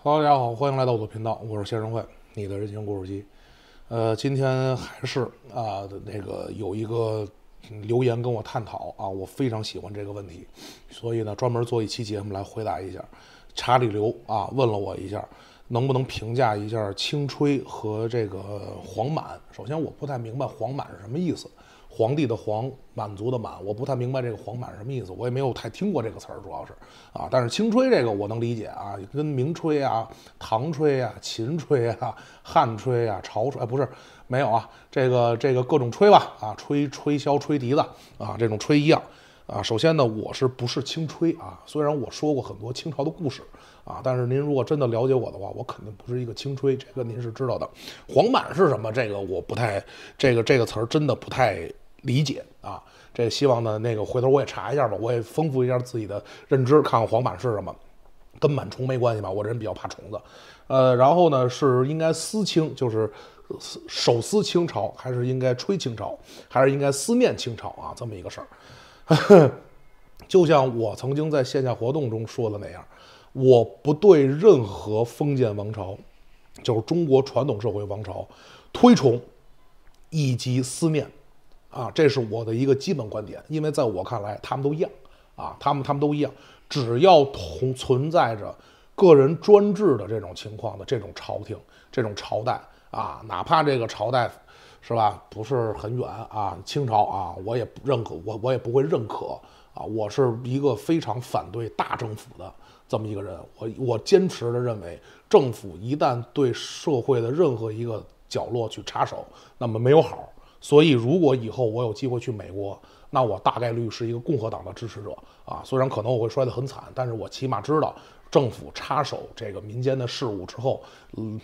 哈喽，大家好，欢迎来到我的频道，我是先生会，你的人情故事机。呃，今天还是啊，那个有一个留言跟我探讨啊，我非常喜欢这个问题，所以呢，专门做一期节目来回答一下。查理刘啊问了我一下，能不能评价一下青吹和这个黄满？首先，我不太明白黄满是什么意思。皇帝的皇，满族的满，我不太明白这个皇满什么意思，我也没有太听过这个词儿，主要是啊，但是清吹这个我能理解啊，跟明吹啊、唐吹啊、秦吹啊、汉吹啊、朝吹哎不是没有啊，这个这个各种吹吧啊，吹吹箫、吹笛子啊，这种吹一样啊。首先呢，我是不是清吹啊？虽然我说过很多清朝的故事啊，但是您如果真的了解我的话，我肯定不是一个清吹，这个您是知道的。皇满是什么？这个我不太，这个这个词儿真的不太。理解啊，这希望呢，那个回头我也查一下吧，我也丰富一下自己的认知，看看黄板是什么，跟螨虫没关系吧？我这人比较怕虫子。呃，然后呢是应该思清，就是手撕清朝，还是应该吹清朝，还是应该思念清朝啊？这么一个事儿，就像我曾经在线下活动中说的那样，我不对任何封建王朝，就是中国传统社会王朝推崇以及思念。啊，这是我的一个基本观点，因为在我看来，他们都一样，啊，他们他们都一样，只要同存在着个人专制的这种情况的这种朝廷、这种朝代，啊，哪怕这个朝代是吧，不是很远啊，清朝啊，我也不认可，我我也不会认可，啊，我是一个非常反对大政府的这么一个人，我我坚持的认为，政府一旦对社会的任何一个角落去插手，那么没有好。所以，如果以后我有机会去美国，那我大概率是一个共和党的支持者啊。虽然可能我会摔得很惨，但是我起码知道政府插手这个民间的事务之后，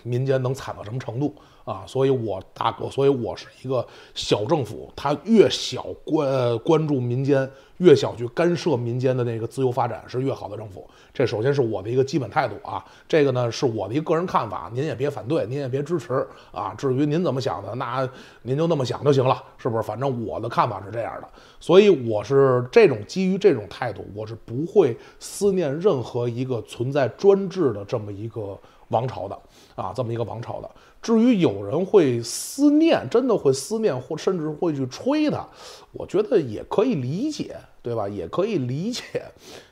民间能惨到什么程度。啊，所以我大哥，所以我是一个小政府。他越小关关注民间，越小去干涉民间的那个自由发展，是越好的政府。这首先是我的一个基本态度啊。这个呢是我的一个个人看法，您也别反对，您也别支持啊。至于您怎么想的，那您就那么想就行了，是不是？反正我的看法是这样的。所以我是这种基于这种态度，我是不会思念任何一个存在专制的这么一个。王朝的啊，这么一个王朝的。至于有人会思念，真的会思念，或甚至会去吹它，我觉得也可以理解，对吧？也可以理解。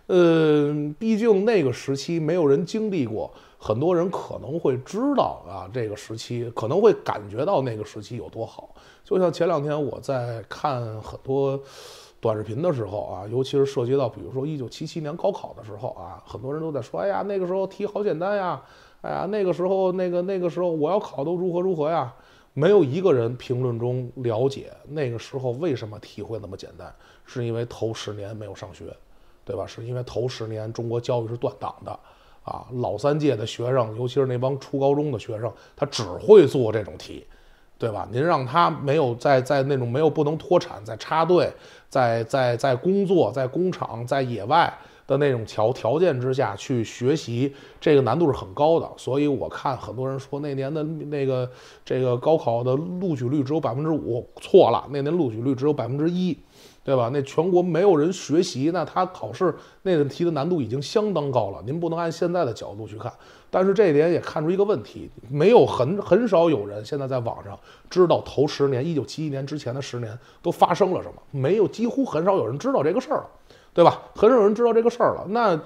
呃，毕竟那个时期没有人经历过，很多人可能会知道啊，这个时期可能会感觉到那个时期有多好。就像前两天我在看很多短视频的时候啊，尤其是涉及到比如说一九七七年高考的时候啊，很多人都在说：“哎呀，那个时候题好简单呀。”哎呀，那个时候，那个那个时候，我要考的如何如何呀？没有一个人评论中了解那个时候为什么体会那么简单，是因为头十年没有上学，对吧？是因为头十年中国教育是断档的，啊，老三届的学生，尤其是那帮初高中的学生，他只会做这种题，对吧？您让他没有在在那种没有不能脱产，在插队，在在在工作，在工厂，在野外。的那种条条件之下去学习，这个难度是很高的。所以我看很多人说那年的那个这个高考的录取率只有百分之五，错了，那年录取率只有百分之一，对吧？那全国没有人学习，那他考试那个题的难度已经相当高了。您不能按现在的角度去看，但是这一点也看出一个问题，没有很很少有人现在在网上知道头十年，一九七一年之前的十年都发生了什么，没有几乎很少有人知道这个事儿了。对吧？很少有人知道这个事儿了。那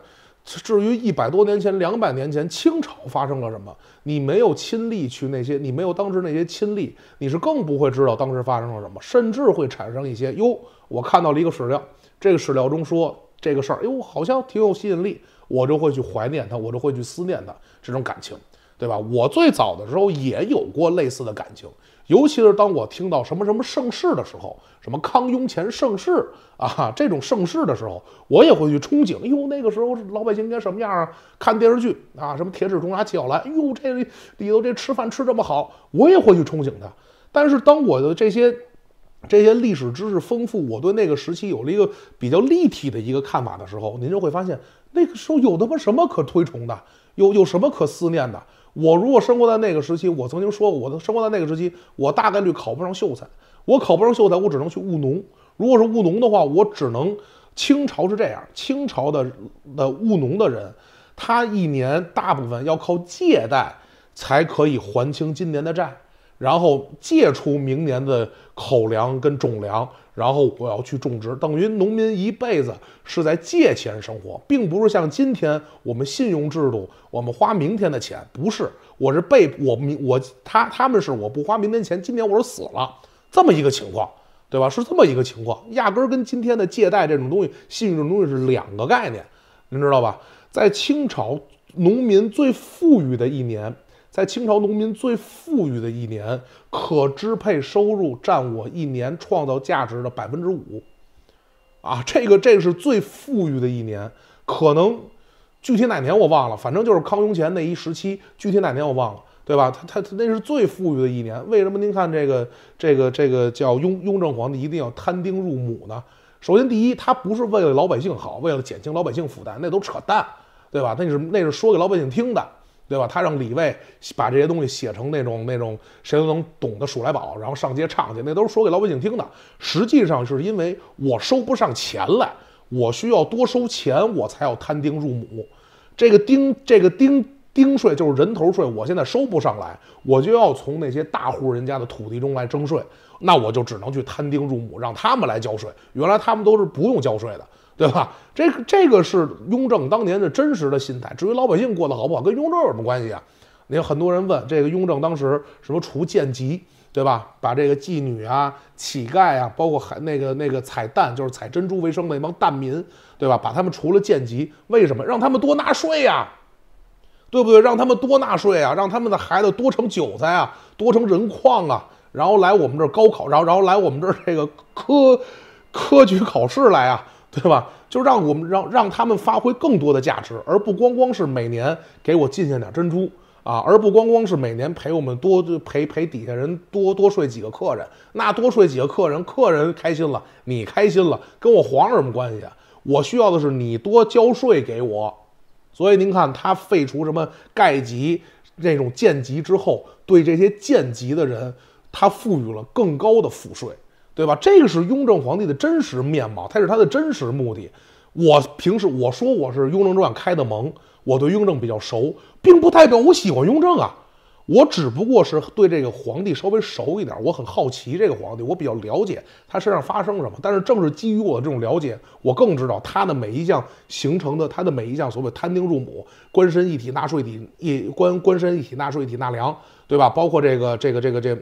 至于一百多年前、两百年前清朝发生了什么，你没有亲历去那些，你没有当时那些亲历，你是更不会知道当时发生了什么，甚至会产生一些哟。我看到了一个史料，这个史料中说这个事儿，哎哟，好像挺有吸引力，我就会去怀念它，我就会去思念它这种感情，对吧？我最早的时候也有过类似的感情。尤其是当我听到什么什么盛世的时候，什么康雍乾盛世啊，这种盛世的时候，我也会去憧憬。哎呦，那个时候老百姓应该什么样啊？看电视剧啊，什么《铁齿铜牙纪晓岚》。哎呦，这里里头这吃饭吃这么好，我也会去憧憬的。但是当我的这些这些历史知识丰富，我对那个时期有了一个比较立体的一个看法的时候，您就会发现，那个时候有他妈什么可推崇的？有有什么可思念的？我如果生活在那个时期，我曾经说过，我生活在那个时期，我大概率考不上秀才。我考不上秀才，我只能去务农。如果是务农的话，我只能清朝是这样，清朝的的务农的人，他一年大部分要靠借贷才可以还清今年的债。然后借出明年的口粮跟种粮，然后我要去种植，等于农民一辈子是在借钱生活，并不是像今天我们信用制度，我们花明天的钱，不是，我是被我明我他他们是我不花明天钱，今天我是死了，这么一个情况，对吧？是这么一个情况，压根儿跟今天的借贷这种东西、信用这种东西是两个概念，您知道吧？在清朝，农民最富裕的一年。在清朝农民最富裕的一年，可支配收入占我一年创造价值的百分之五，啊，这个这个是最富裕的一年，可能具体哪年我忘了，反正就是康雍乾那一时期，具体哪年我忘了，对吧？他他他那是最富裕的一年。为什么您看这个这个这个叫雍雍正皇帝一定要摊丁入亩呢？首先第一，他不是为了老百姓好，为了减轻老百姓负担，那都扯淡，对吧？那是那是说给老百姓听的。对吧？他让李卫把这些东西写成那种那种谁都能懂的《数来宝》，然后上街唱去，那都是说给老百姓听的。实际上是因为我收不上钱来，我需要多收钱，我才要摊丁入亩。这个丁，这个丁丁税就是人头税，我现在收不上来，我就要从那些大户人家的土地中来征税，那我就只能去摊丁入亩，让他们来交税。原来他们都是不用交税的。对吧？这个这个是雍正当年的真实的心态。至于老百姓过得好不好，跟雍正有什么关系啊？你看很多人问这个雍正当时什么除贱籍，对吧？把这个妓女啊、乞丐啊，包括还那个那个采蛋，就是采珍珠为生的那帮蛋民，对吧？把他们除了贱籍，为什么让他们多纳税呀？对不对？让他们多纳税啊！让他们的孩子多成韭菜啊，多成人矿啊，然后来我们这高考，然后然后来我们这这个科科举考试来啊！对吧？就让我们让让他们发挥更多的价值，而不光光是每年给我进献点珍珠啊，而不光光是每年陪我们多陪陪底下人多多睡几个客人。那多睡几个客人，客人开心了，你开心了，跟我皇有什么关系啊？我需要的是你多交税给我。所以您看他废除什么盖级那种贱级之后，对这些贱级的人，他赋予了更高的赋税。对吧？这个是雍正皇帝的真实面貌，他是他的真实目的。我平时我说我是《雍正传》开的蒙，我对雍正比较熟，并不代表我喜欢雍正啊。我只不过是对这个皇帝稍微熟一点，我很好奇这个皇帝，我比较了解他身上发生什么。但是正是基于我这种了解，我更知道他的每一项形成的，他的每一项所谓摊丁入亩、官绅一体纳税一官官绅一体纳税一体纳粮，对吧？包括这个这个这个这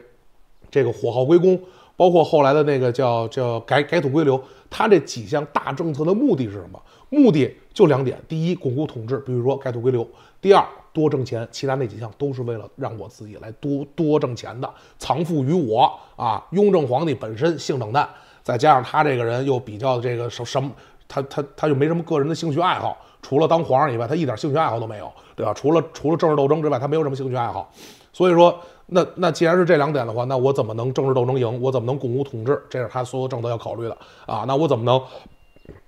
这个火耗归公。包括后来的那个叫叫改改土归流，他这几项大政策的目的是什么？目的就两点：第一，巩固统治，比如说改土归流；第二，多挣钱。其他那几项都是为了让我自己来多多挣钱的，藏富于我啊！雍正皇帝本身性冷淡，再加上他这个人又比较这个什什么，他他他又没什么个人的兴趣爱好，除了当皇上以外，他一点兴趣爱好都没有，对吧？除了除了政治斗争之外，他没有什么兴趣爱好，所以说。那那既然是这两点的话，那我怎么能政治斗争赢？我怎么能巩固统治？这是他所有政策要考虑的啊！那我怎么能，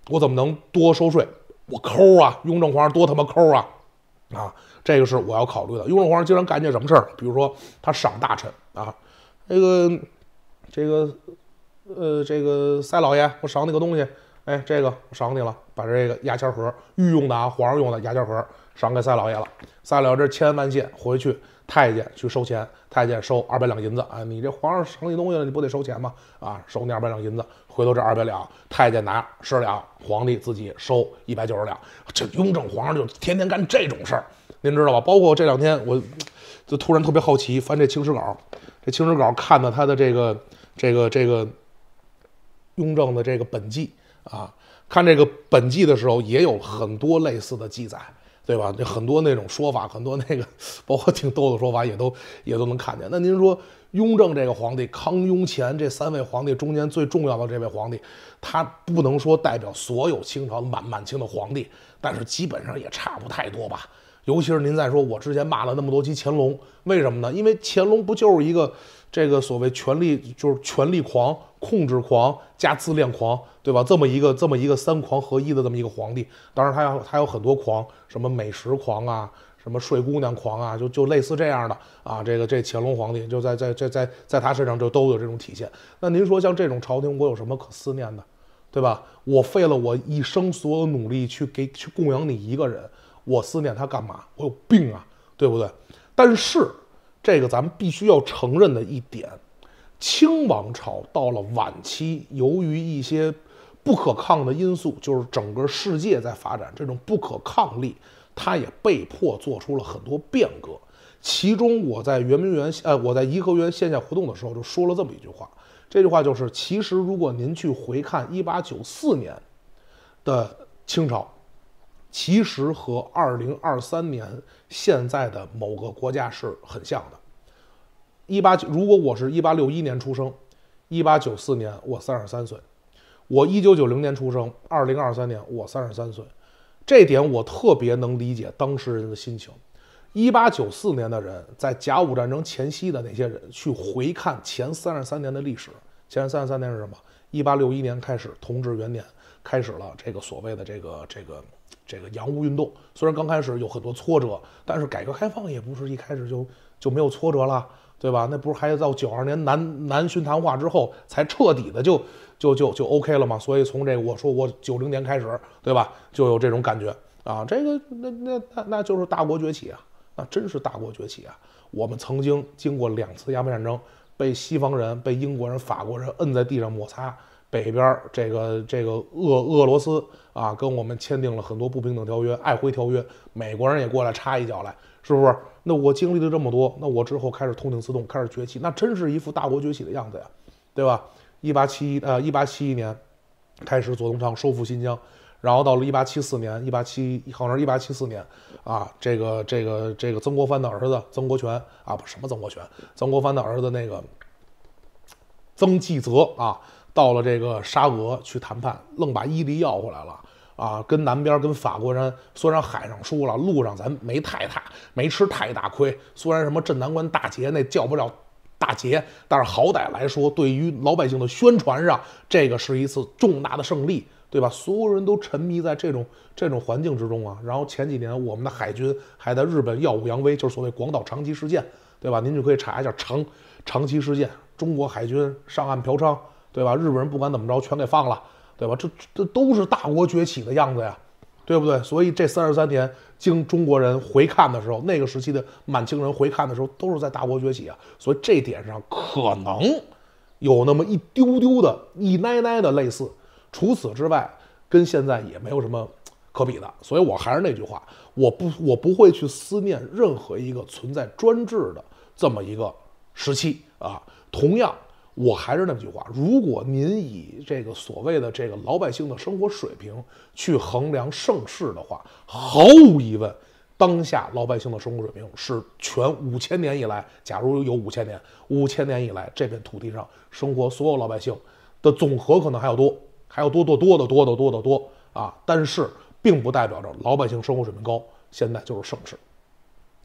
我怎么能多收税？我抠啊！雍正皇上多他妈抠啊！啊，这个是我要考虑的。雍正皇上经常干些什么事儿？比如说他赏大臣啊，那个，这个，呃，这个塞老爷，我赏你个东西。哎，这个我赏你了，把这个牙签盒，御用的啊，皇上用的牙签盒，赏给塞老爷了。塞老爷这千恩万谢回去。太监去收钱，太监收二百两银子啊！你这皇上赏你东西了，你不得收钱吗？啊，收你二百两银子，回头这二百两，太监拿十两，皇帝自己收一百九十两。这雍正皇上就天天干这种事儿，您知道吧？包括这两天，我就突然特别好奇，翻这《清史稿》，这《清史稿》看到他的这个、这个、这个雍正的这个本纪啊，看这个本纪的时候，也有很多类似的记载。对吧？这很多那种说法，很多那个，包括挺逗的说法，也都也都能看见。那您说，雍正这个皇帝、康雍乾这三位皇帝中间最重要的这位皇帝，他不能说代表所有清朝满满清的皇帝，但是基本上也差不太多吧。尤其是您再说，我之前骂了那么多期乾隆，为什么呢？因为乾隆不就是一个这个所谓权力就是权力狂。控制狂加自恋狂，对吧？这么一个这么一个三狂合一的这么一个皇帝，当然他要他有很多狂，什么美食狂啊，什么睡姑娘狂啊，就就类似这样的啊。这个这乾隆皇帝就在在在在在他身上就都有这种体现。那您说像这种朝廷，我有什么可思念的，对吧？我费了我一生所有努力去给去供养你一个人，我思念他干嘛？我有病啊，对不对？但是这个咱们必须要承认的一点。清王朝到了晚期，由于一些不可抗的因素，就是整个世界在发展，这种不可抗力，它也被迫做出了很多变革。其中，我在圆明园，呃，我在颐和园线下活动的时候，就说了这么一句话。这句话就是：其实，如果您去回看一八九四年的清朝，其实和二零二三年现在的某个国家是很像的。一八九，如果我是一八六一年出生，一八九四年我三十三岁；我一九九零年出生，二零二三年我三十三岁。这点我特别能理解当事人的心情。一八九四年的人，在甲午战争前夕的那些人，去回看前三十三年的历史，前三十三年是什么？一八六一年开始，同治元年开始了这个所谓的这个这个这个洋务运动。虽然刚开始有很多挫折，但是改革开放也不是一开始就就没有挫折了。对吧？那不是还要到九二年南南巡谈话之后，才彻底的就就就就 OK 了吗？所以从这个我说我九零年开始，对吧？就有这种感觉啊！这个那那那那就是大国崛起啊！那真是大国崛起啊！我们曾经经过两次鸦片战争，被西方人、被英国人、法国人摁在地上摩擦。北边儿这个这个俄俄罗斯啊，跟我们签订了很多不平等条约，爱回条约，美国人也过来插一脚来，是不是？那我经历了这么多，那我之后开始痛定思痛，开始崛起，那真是一副大国崛起的样子呀，对吧？一八七一呃，一八七一年开始左宗棠收复新疆，然后到了一八七四年，一八七好像一八七四年啊，这个这个这个曾国藩的儿子曾国荃啊，不什么曾国荃，曾国藩的儿子那个曾纪泽啊。到了这个沙俄去谈判，愣把伊犁要回来了啊！跟南边跟法国人虽然海上输了，路上咱没太大没吃太大亏。虽然什么镇南关大捷那叫不了大捷，但是好歹来说，对于老百姓的宣传上，这个是一次重大的胜利，对吧？所有人都沉迷在这种 这种环境之中啊。然后前几年我们的海军还在日本耀武扬威，就是所谓广岛长崎事件，对吧？您就可以查一下长长崎事件，中国海军上岸嫖娼。对吧？日本人不管怎么着，全给放了，对吧？这这都是大国崛起的样子呀，对不对？所以这三十三年，经中国人回看的时候，那个时期的满清人回看的时候，都是在大国崛起啊。所以这点上可能有那么一丢丢的、一奶奶的类似。除此之外，跟现在也没有什么可比的。所以我还是那句话，我不，我不会去思念任何一个存在专制的这么一个时期啊。同样。我还是那句话，如果您以这个所谓的这个老百姓的生活水平去衡量盛世的话，毫无疑问，当下老百姓的生活水平是全五千年以来，假如有五千年，五千年以来这片土地上生活所有老百姓的总和可能还要多，还要多多多的多的多的多啊！但是，并不代表着老百姓生活水平高，现在就是盛世，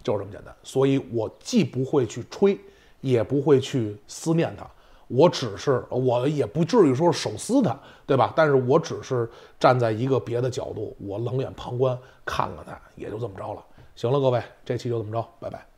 就是这么简单。所以我既不会去吹，也不会去思念它。我只是，我也不至于说手撕他，对吧？但是我只是站在一个别的角度，我冷眼旁观，看看他，也就这么着了。行了，各位，这期就这么着，拜拜。